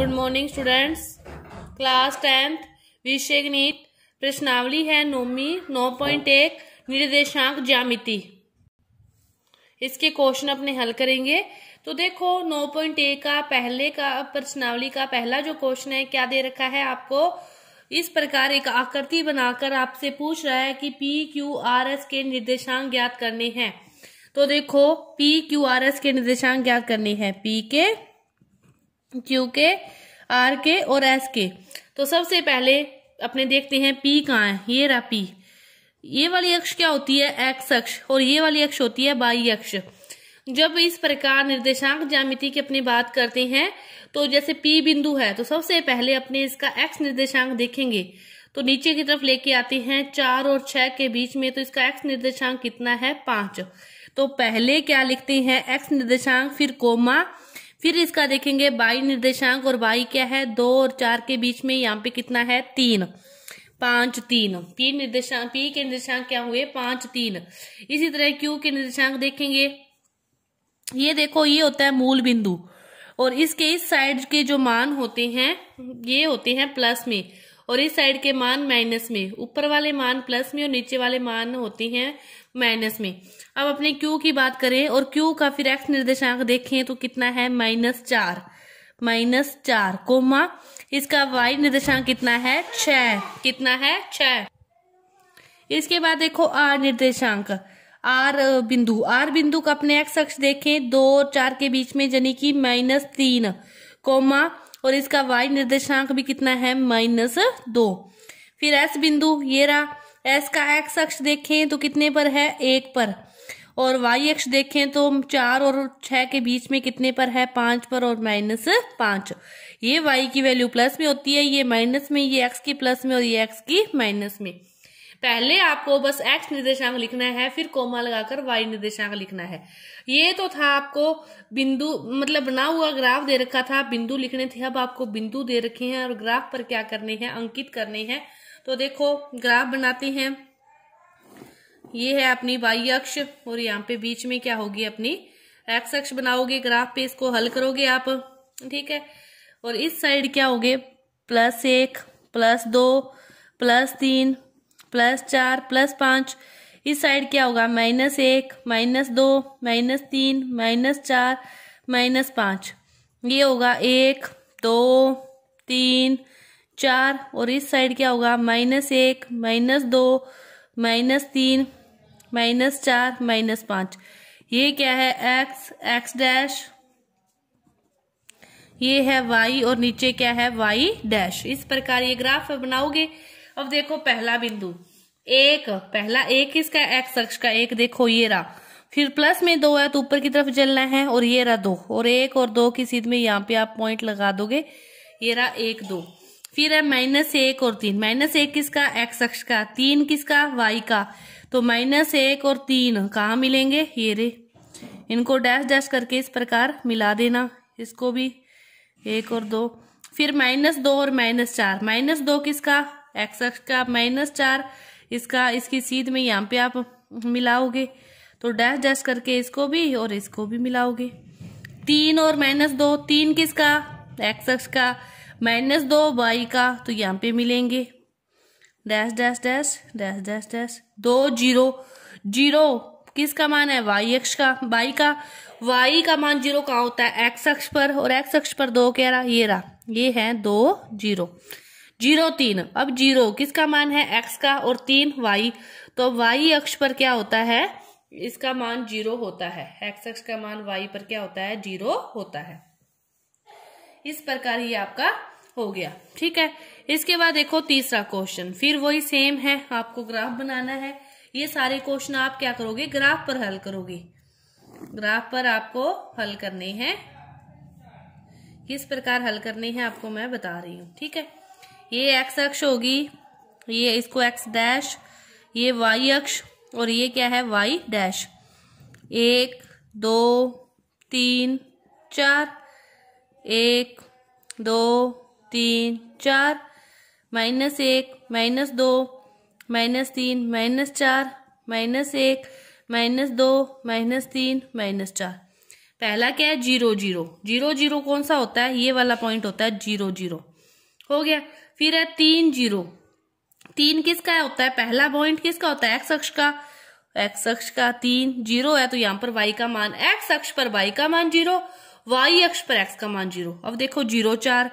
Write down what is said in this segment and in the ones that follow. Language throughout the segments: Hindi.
good morning students class tenth विषय गणित प्रश्नावली है नौमी नौ पॉइंट एक निर्देशांक ज्यामिति इसके क्वेश्चन अपने हल करेंगे तो देखो नौ पॉइंट एक का पहले का प्रश्नावली का पहला जो क्वेश्चन है क्या दे रखा है आपको इस प्रकार एक आकृति बनाकर आपसे पूछ रहा है कि पी क्यू आर एस के निर्देशांक ज्ञात करने हैं तो देखो पी क्यू आर एस के निर्देशांक ज्ञात करने हैं पी के क्यू के आर के और एस के तो सबसे पहले अपने देखते हैं पी कहाँ है ये रहा पी ये वाली अक्ष क्या होती है एक्स अक्ष और ये वाली अक्ष होती है बाई अक्ष जब इस प्रकार निर्देशांक ज्यामिति की अपनी बात करते हैं तो जैसे पी बिंदु है तो सबसे पहले अपने इसका एक्स निर्देशांक देखेंगे तो नीचे की तरफ लेके आते हैं चार और छह के बीच में तो इसका एक्स निर्देशांक कितना है पांच तो पहले क्या लिखते हैं एक्स निर्देशांक फिर कोमा फिर इसका देखेंगे बाई निर्देशांक और बाई क्या है दो और चार के बीच में यहाँ पे कितना है तीन पांच तीन पी निर्देशांक पी के निर्देशांक क्या हुए पांच तीन इसी तरह क्यू के निर्देशांक देखेंगे ये देखो ये होता है मूल बिंदु और इसके इस साइड के जो मान होते हैं ये होते हैं प्लस में और इस साइड के मान माइनस में ऊपर वाले मान प्लस में और नीचे वाले मान होते हैं माइनस में अब अपने क्यू की बात करें और क्यू का फिर एक्स निर्देशांक देखें तो कितना है माइनस चार माइनस चार कोमा इसका वाई निर्देशांक कितना है छ कितना है छ इसके बाद देखो आर निर्देशांक आर बिंदु आर बिंदु का अपने एक्स अक्ष देखें दो और चार के बीच में यानी कि माइनस तीन कोमा और इसका वाई निर्देशांक भी कितना है माइनस दो फिर एस बिंदु ये रहा एस का एक्स अक्ष देखें तो कितने पर है एक पर और वाई अक्ष देखें तो चार और छह के बीच में कितने पर है पांच पर और माइनस पांच ये वाई की वैल्यू प्लस में होती है ये माइनस में ये एक्स की प्लस में और ये एक्स की माइनस में पहले आपको बस एक्स निर्देशांक लिखना है फिर कोमा लगाकर वाई निर्देशांक लिखना है ये तो था आपको बिंदु मतलब बना हुआ ग्राफ दे रखा था बिंदु लिखने थे अब आपको बिंदु दे रखे हैं और ग्राफ पर क्या करने हैं अंकित करने हैं तो देखो ग्राफ बनाते हैं ये है अपनी वाई अक्ष और यहाँ पे बीच में क्या होगी अपनी एक्स अक्ष बनाओगे ग्राफ पे इसको हल करोगे आप ठीक है और इस साइड क्या होगे प्लस एक प्लस दो प्लस तीन प्लस चार प्लस पाँच इस साइड क्या होगा माइनस एक माइनस दो माइनस तीन माइनस चार माइनस पाँच ये होगा एक दो तीन चार और इस साइड क्या होगा माइनस एक माइनस दो माइनस तीन माइनस चार माइनस पाँच ये क्या है एक्स एक्स डैश ये है वाई और नीचे क्या है वाई डैश इस प्रकार ये ग्राफ बनाओगे अब देखो पहला बिंदु एक पहला एक इसका एक्स अक्ष का एक देखो ये रहा फिर प्लस में दो है तो ऊपर की तरफ जलना है और ये रहा दो और एक और दो की सीध में यहाँ पे आप पॉइंट लगा दोगे ये रहा एक दो फिर है माइनस एक और तीन माइनस एक किसका एक्स अक्ष का तीन किसका वाई का तो माइनस एक और तीन कहाँ मिलेंगे ये रे इनको डैश डैश करके इस प्रकार मिला देना इसको भी एक और दो फिर माइनस दो और माइनस चार माइनस दो किसका एक्स एक्स का माइनस चार इसका इसकी सीध में यहाँ पे आप मिलाओगे तो डैश डैश करके इसको भी और इसको भी मिलाओगे तीन और माइनस दो तीन किसका एक्स एक्स का माइनस दो वाई का तो यहाँ पे मिलेंगे dash dash dash dash dash dash दो जीरो जीरो किसका मान है वाई एक्स का वाई का वाई का मान जीरो कहाँ होता है एक्स अक्ष पर और एक्स अक्ष पर दो कह रहा ये रहा ये है दो जीरो जीरो तीन अब जीरो किसका मान है एक्स का और तीन वाई तो वाई अक्ष पर क्या होता है इसका मान जीरो होता है एक्स अक्ष का मान वाई पर क्या होता है जीरो होता है इस प्रकार ये आपका हो गया ठीक है इसके बाद देखो तीसरा क्वेश्चन फिर वही सेम है आपको ग्राफ बनाना है ये सारे क्वेश्चन आप क्या करोगे ग्राफ पर हल करोगे ग्राफ पर आपको हल करने हैं किस प्रकार हल करने हैं आपको मैं बता रही हूं ठीक है ये एक्स अक्ष होगी ये इसको एक्स डैश ये वाई अक्ष और ये क्या है वाई डैश एक दो तीन चार एक दो तीन चार माइनस एक माइनस दो माइनस तीन माइनस चार माइनस एक माइनस दो माइनस तीन माइनस चार पहला क्या है जीरो जीरो जीरो जीरो कौन सा होता है ये वाला पॉइंट होता है जीरो जीरो हो गया फिर है तीन जीरो तीन किसका है होता है पहला पॉइंट किसका होता है एक्स अक्ष का एक्स अक्ष का तीन जीरो है तो यहां पर वाई का मान एक्स अक्ष पर वाई का मान जीरो वाई अक्ष पर एक्स का मान जीरो अब देखो जीरो चार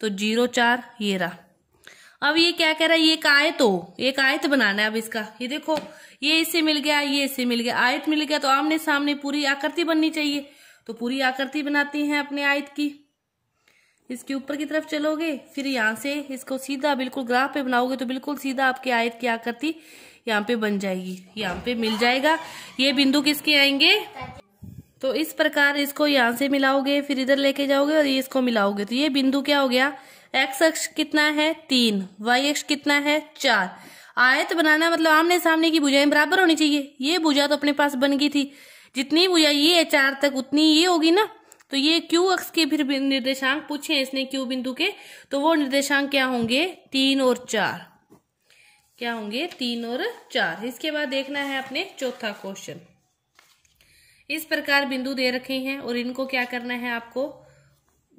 तो जीरो चार ये रहा अब ये क्या कह रहा है एक आयत हो एक आयत बनाना है अब इसका ये देखो ये इससे मिल गया ये इससे मिल गया आयत मिल गया तो आमने सामने पूरी आकृति बननी चाहिए तो पूरी आकृति बनाती हैं अपने आयत की इसके ऊपर की तरफ चलोगे फिर यहाँ से इसको सीधा बिल्कुल ग्राफ पे बनाओगे तो बिल्कुल सीधा आपकी आयत की आकृति यहाँ पे बन जाएगी यहाँ पे मिल जाएगा ये बिंदु किसके आएंगे तो इस प्रकार इसको यहाँ से मिलाओगे फिर इधर लेके जाओगे और ये इसको मिलाओगे तो ये बिंदु क्या हो गया एक्स अक्ष कितना है तीन वाई अक्ष कितना है चार आयत बनाना मतलब आमने सामने की भुजाएं बराबर होनी चाहिए ये भुजा तो अपने पास बन गई थी जितनी भुजा ये है चार तक उतनी ये होगी ना तो ये क्यू अक्ष के फिर निर्देशांक पूछे हैं इसने क्यू बिंदु के तो वो निर्देशांक क्या होंगे तीन और चार क्या होंगे तीन और चार इसके बाद देखना है अपने चौथा क्वेश्चन इस प्रकार बिंदु दे रखे हैं और इनको क्या करना है आपको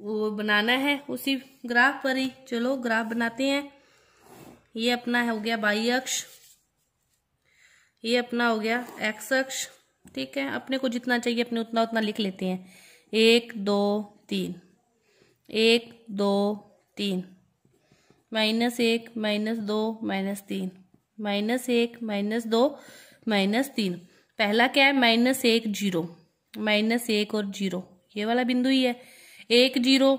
वो बनाना है उसी ग्राफ पर ही चलो ग्राफ बनाते हैं ये अपना हो गया बाई अक्ष ये अपना हो गया एक्स अक्ष ठीक है अपने को जितना चाहिए अपने उतना उतना लिख लेते हैं एक दो तीन एक दो तीन माइनस एक माइनस दो माइनस तीन माइनस एक माइनस दो माइनस तीन पहला क्या है माइनस एक जीरो माइनस एक और जीरो ये वाला बिंदु ही है एक जीरो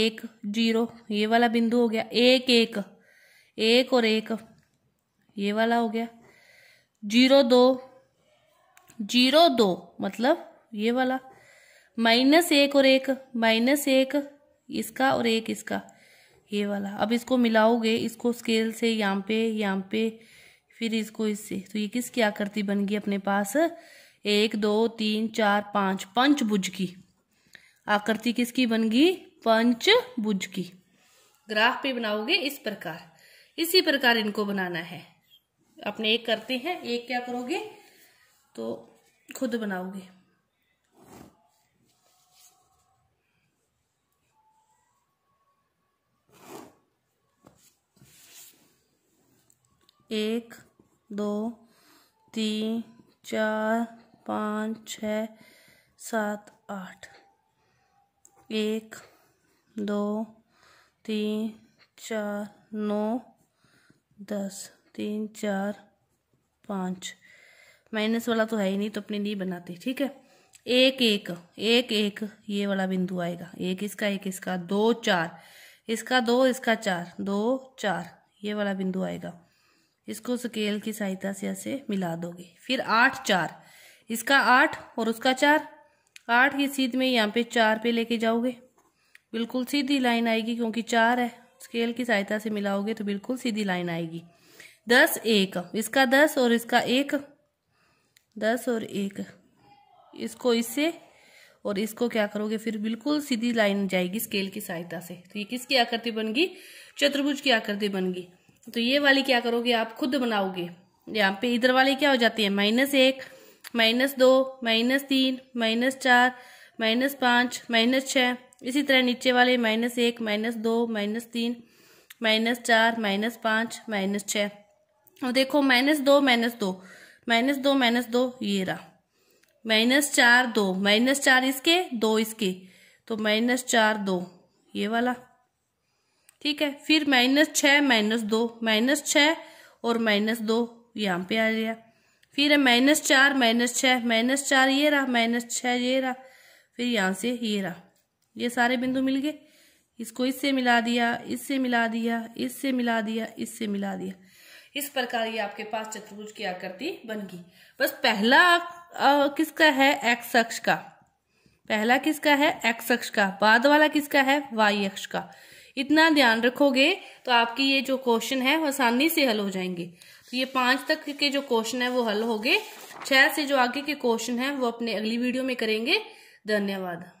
एक जीरो ये वाला बिंदु हो गया एक एक एक और एक ये वाला हो गया जीरो दो जीरो दो मतलब ये वाला माइनस एक और एक माइनस एक इसका और एक इसका ये वाला अब इसको मिलाओगे इसको स्केल से यहाँ पे यहाँ पे फिर इसको इससे तो ये किसकी आकृति बन गई अपने पास एक दो तीन चार पाँच पंचभुज की आकृति किसकी बन गई पंचभुज की ग्राफ पे बनाओगे इस प्रकार इसी प्रकार इनको बनाना है अपने एक करते हैं एक क्या करोगे तो खुद बनाओगे एक दो तीन चार पाँच छ सात आठ एक दो तीन चार नौ दस तीन चार पाँच माइनस वाला तो है ही नहीं तो अपने लिए बनाते ठीक है एक एक एक एक ये वाला बिंदु आएगा एक इसका एक इसका दो चार इसका दो इसका चार दो चार ये वाला बिंदु आएगा इसको स्केल की सहायता से ऐसे मिला दोगे फिर आठ चार इसका आठ और उसका चार आठ की सीध में यहाँ पे चार पे लेके जाओगे बिल्कुल सीधी लाइन आएगी क्योंकि चार है स्केल की सहायता से मिलाओगे तो बिल्कुल सीधी लाइन आएगी दस एक इसका दस और इसका एक दस और एक इसको इससे और इसको क्या करोगे फिर बिल्कुल सीधी लाइन जाएगी स्केल की सहायता से तो ये किसकी आकृति बनगी चतुर्भुज की आकृति बनगी तो ये वाली क्या करोगे आप खुद बनाओगे यहाँ पे इधर वाली क्या हो जाती है माइनस एक माइनस दो माइनस तीन माइनस चार माइनस पाँच माइनस छः इसी तरह नीचे वाले माइनस एक माइनस दो माइनस तीन माइनस चार माइनस पाँच माइनस छः और देखो माइनस दो माइनस दो माइनस दो माइनस दो ये रहा माइनस चार दो माइनस चार इसके दो इसके तो माइनस चार दो ये वाला ठीक है फिर माइनस छः माइनस दो माइनस छः और माइनस दो यहाँ पे आ गया फिर है माइनस चार माइनस छः माइनस चार ये रहा माइनस छः ये रहा फिर यहाँ से ये रहा ये सारे बिंदु मिल गए इसको इससे मिला दिया इससे मिला दिया इससे मिला दिया इससे मिला दिया इस प्रकार ये आपके पास चतुर्भुज की आकृति बन गई बस पहला किसका है एक्स अक्ष का पहला किसका है एक्स अक्ष का बाद वाला किसका है वाई अक्ष का इतना ध्यान रखोगे तो आपकी ये जो क्वेश्चन है वो आसानी से हल हो जाएंगे तो ये पांच तक के जो क्वेश्चन है वो हल हो गए छह से जो आगे के क्वेश्चन है वो अपने अगली वीडियो में करेंगे धन्यवाद